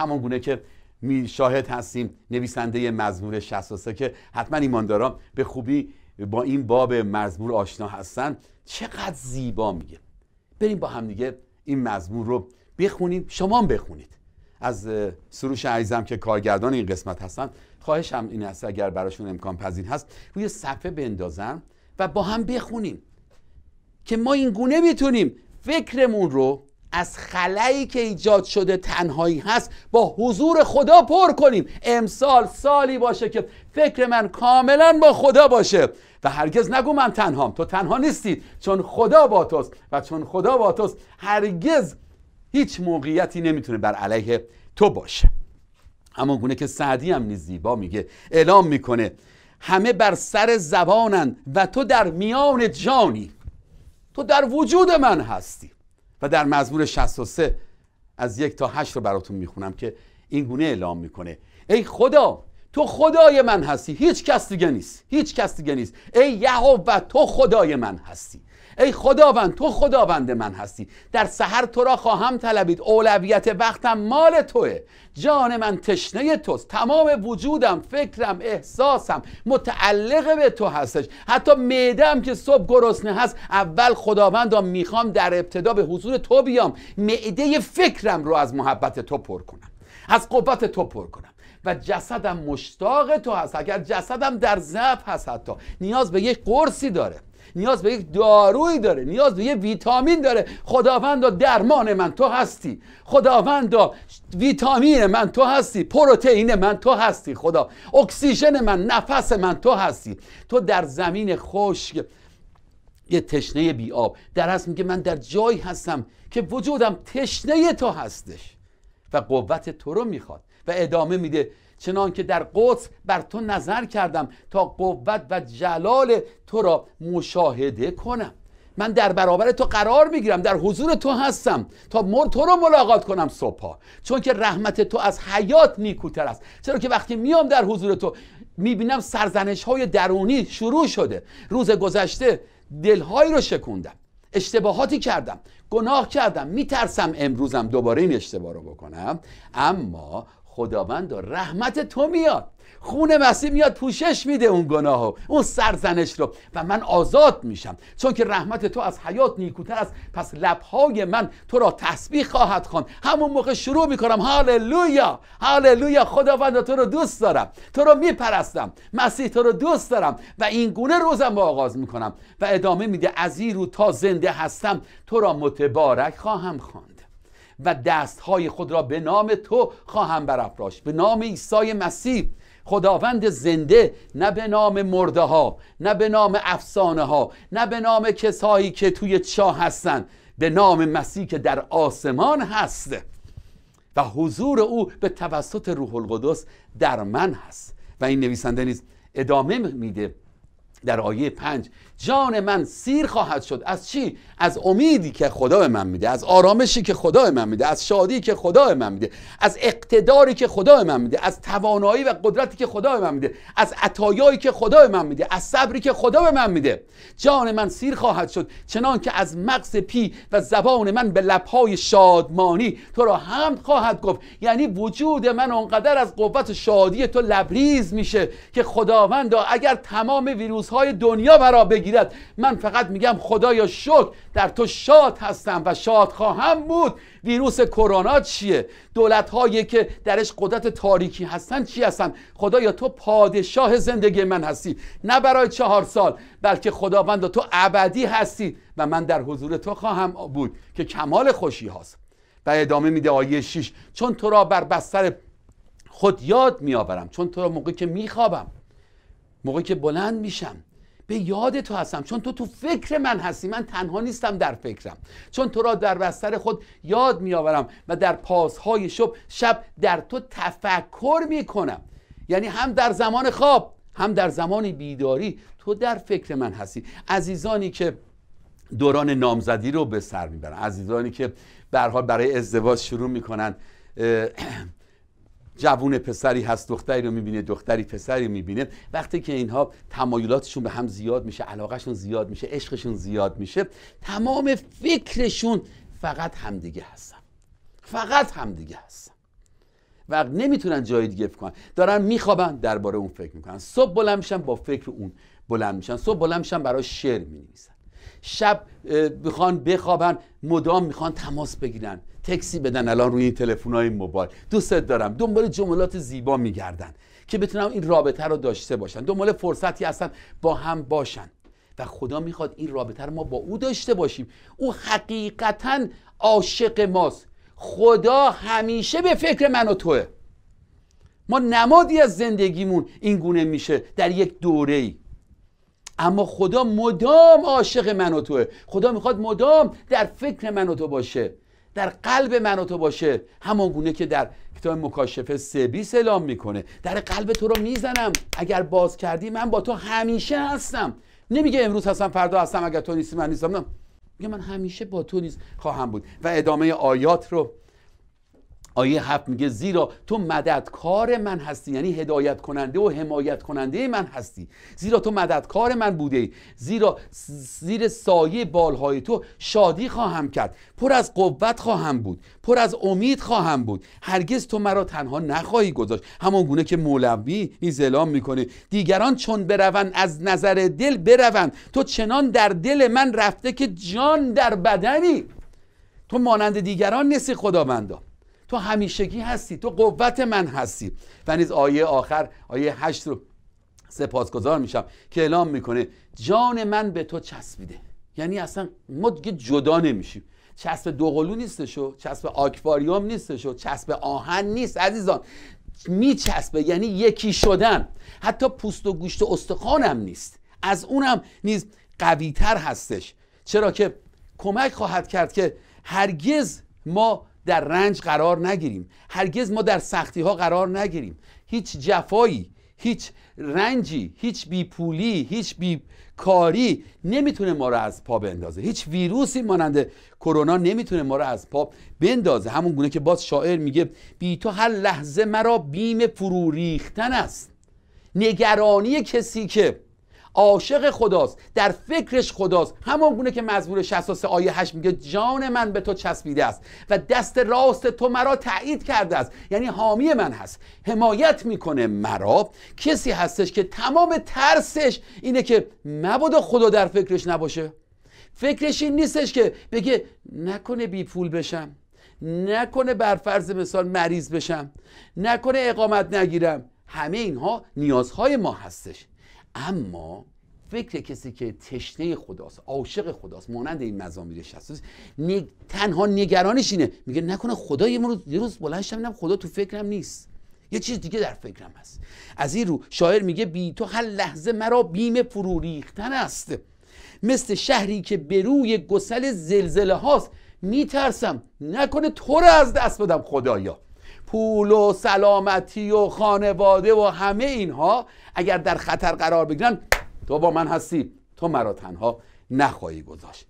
همون گونه که می شاهد هستیم نویسنده مزمور 63 که حتما دارم به خوبی با این باب مزمور آشنا هستن چقدر زیبا میگه بریم با هم دیگه این مزمور رو بخونیم شما هم بخونید از سروش عزیزم که کارگردان این قسمت هستن هم این است اگر براشون امکان پذیر هست روی صفحه بندازم و با هم بخونیم که ما این گونه میتونیم فکرمون رو از خلایی که ایجاد شده تنهایی هست با حضور خدا پر کنیم امسال سالی باشه که فکر من کاملا با خدا باشه و هرگز نگو من تنهام تو تنها نیستی چون خدا با توست و چون خدا با توست هرگز هیچ موقعیتی نمیتونه بر علیه تو باشه اما گونه که سعدی هم نیز زیبا میگه اعلام میکنه همه بر سر زبانن و تو در میان جانی تو در وجود من هستی و در مزمور 63 از یک تا هشت رو براتون میخونم که این گونه اعلام میکنه ای خدا تو خدای من هستی هیچ کس دیگه نیست هیچ کس دیگه نیست ای یهوه تو خدای من هستی ای خداوند تو خداوند من هستی در سحر تو را خواهم طلبید اولویت وقتم مال توه جان من تشنه توست تمام وجودم فکرم احساسم متعلق به تو هستش حتی معدم که صبح گرسنه هست اول خداوندم میخوام در ابتدا به حضور تو بیام معده فکرم رو از محبت تو پر کنم از قوت تو پر کنم و جسدم مشتاق تو هست اگر جسدم در ضعف هست حتی نیاز به یک قرصی داره نیاز به یک دارویی داره نیاز به یه ویتامین داره خداوند درمان من تو هستی خداوند ویتامین من تو هستی پروتئین من تو هستی خدا اکسیژن من نفس من تو هستی تو در زمین خشک یه تشنه بی آب در اصل میگه من در جایی هستم که وجودم تشنه تو هستش و قوت تو رو میخواد و ادامه میده چنان که در قدس بر تو نظر کردم تا قوت و جلال تو را مشاهده کنم من در برابر تو قرار میگیرم در حضور تو هستم تا مر تو رو ملاقات کنم صبحا چون که رحمت تو از حیات نیکوتر است چرا که وقتی میام در حضور تو میبینم سرزنش های درونی شروع شده روز گذشته دلهایی رو شکوندم اشتباهاتی کردم گناه کردم میترسم امروزم دوباره این اشتباه رو بکنم اما خداوند رحمت تو میاد خون مسیح میاد پوشش میده اون گناه اون سرزنش رو و من آزاد میشم چون که رحمت تو از حیات نیکوتر است پس لبهای من تو را تسبیح خواهد خوان همون موقع شروع میکنم هاللویا هاللویا خداوند تو رو دوست دارم تو رو میپرستم مسیح تو رو دوست دارم و این گونه روزم رو آغاز میکنم و ادامه میده از این رو تا زنده هستم تو را متبارک خواهم خواند و دستهای خود را به نام تو خواهم برافراشت به نام عیسی مسیح خداوند زنده نه به نام مرده ها نه به نام افسانه ها نه به نام کسایی که توی چاه هستند به نام مسیح که در آسمان هست و حضور او به توسط روح القدس در من هست و این نویسنده نیز ادامه میده در آیه پنج جان من سیر خواهد شد از چی؟ از امیدی که خدا به من میده از آرامشی که خدا به من میده از شادی که خدا به من میده از اقتداری که خدا به من میده از توانایی و قدرتی که خدا به من میده از عطایایی که خدا به من میده از صبری که خدا به من میده جان من سیر خواهد شد چنان که از مغز پی و زبان من به لبهای شادمانی تو را هم خواهد گفت یعنی وجود من آنقدر از قوت شادی تو لبریز میشه که خداوند اگر تمام ویروس چیزهای دنیا مرا بگیرد من فقط میگم خدایا شکر در تو شاد هستم و شاد خواهم بود ویروس کرونا چیه دولت هایی که درش قدرت تاریکی هستن چی هستن خدایا تو پادشاه زندگی من هستی نه برای چهار سال بلکه خداوند تو ابدی هستی و من در حضور تو خواهم بود که کمال خوشی هاست و ادامه میده آیه 6 چون تو را بر بستر خود یاد میآورم چون تو را موقعی که میخوابم موقعی که بلند میشم به یاد تو هستم چون تو تو فکر من هستی من تنها نیستم در فکرم چون تو را در بستر خود یاد آورم و در پاسهای شب شب در تو تفکر کنم یعنی هم در زمان خواب هم در زمان بیداری تو در فکر من هستی عزیزانی که دوران نامزدی رو به سر میبرن عزیزانی که به برای ازدواج شروع میکنن جوون پسری هست دختری رو میبینه دختری پسری رو میبینه وقتی که اینها تمایلاتشون به هم زیاد میشه علاقهشون زیاد میشه عشقشون زیاد میشه تمام فکرشون فقط همدیگه هستن فقط همدیگه هستن و نمیتونن جای دیگه بکنن کنن دارن میخوابن درباره اون فکر میکنن صبح بلند میشن با فکر اون بلند میشن صبح بلند میشن برای شعر مینویسن شب میخوان بخوابن مدام میخوان تماس بگیرن تکسی بدن الان روی این تلفن های موبایل دوست دارم دنبال جملات زیبا میگردن که بتونم این رابطه رو داشته باشن دنبال فرصتی هستن با هم باشن و خدا میخواد این رابطه رو ما با او داشته باشیم او حقیقتا عاشق ماست خدا همیشه به فکر من و توه ما نمادی از زندگیمون این گونه میشه در یک دوره ای اما خدا مدام عاشق من و توه خدا میخواد مدام در فکر من و تو باشه در قلب من و تو باشه همان گونه که در کتاب مکاشفه سبی سلام میکنه در قلب تو رو میزنم اگر باز کردی من با تو همیشه هستم نمیگه امروز هستم فردا هستم اگر تو نیستی من نیستم نه میگه من همیشه با تو نیست خواهم بود و ادامه آیات رو آیه هفت میگه زیرا تو مددکار من هستی یعنی هدایت کننده و حمایت کننده من هستی زیرا تو مددکار من بوده ای زیرا زیر سایه بالهای تو شادی خواهم کرد پر از قوت خواهم بود پر از امید خواهم بود هرگز تو مرا تنها نخواهی گذاشت همان گونه که مولوی نیز اعلام میکنه دیگران چون برون از نظر دل برون تو چنان در دل من رفته که جان در بدنی تو مانند دیگران نیستی خداوندا تو همیشگی هستی تو قوت من هستی و نیز آیه آخر آیه هشت رو سپاسگزار میشم که اعلام میکنه جان من به تو چسبیده یعنی اصلا ما دیگه جدا نمیشیم چسب دوقلو نیستش و چسب آکواریوم نیستش و چسب آهن نیست عزیزان میچسبه یعنی یکی شدن حتی پوست و گوشت و استخوانم نیست از اونم نیز قویتر هستش چرا که کمک خواهد کرد که هرگز ما در رنج قرار نگیریم هرگز ما در سختی ها قرار نگیریم هیچ جفایی هیچ رنجی هیچ بیپولی هیچ بیکاری نمیتونه ما رو از پا بندازه هیچ ویروسی مانند کرونا نمیتونه ما رو از پا بندازه همون گونه که باز شاعر میگه بی تو هر لحظه مرا بیم فرو ریختن است نگرانی کسی که عاشق خداست در فکرش خداست همان گونه که مزمور 63 آیه 8 میگه جان من به تو چسبیده است و دست راست تو مرا تایید کرده است یعنی حامی من هست حمایت میکنه مرا کسی هستش که تمام ترسش اینه که مبادا خدا در فکرش نباشه فکرش این نیستش که بگه نکنه بی پول بشم نکنه بر فرض مثال مریض بشم نکنه اقامت نگیرم همه اینها نیازهای ما هستش اما فکر کسی که تشنه خداست عاشق خداست مانند این مزامیر 63 نگ... تنها نگرانش اینه میگه نکنه خدا یه روز یه روز بلند شم خدا تو فکرم نیست یه چیز دیگه در فکرم هست از این رو شاعر میگه بی تو هر لحظه مرا بیم فرو ریختن است مثل شهری که به روی گسل زلزله هاست میترسم نکنه تو رو از دست بدم خدایا پول و سلامتی و خانواده و همه اینها اگر در خطر قرار بگیرن تو با من هستی تو مرا تنها نخواهی گذاشت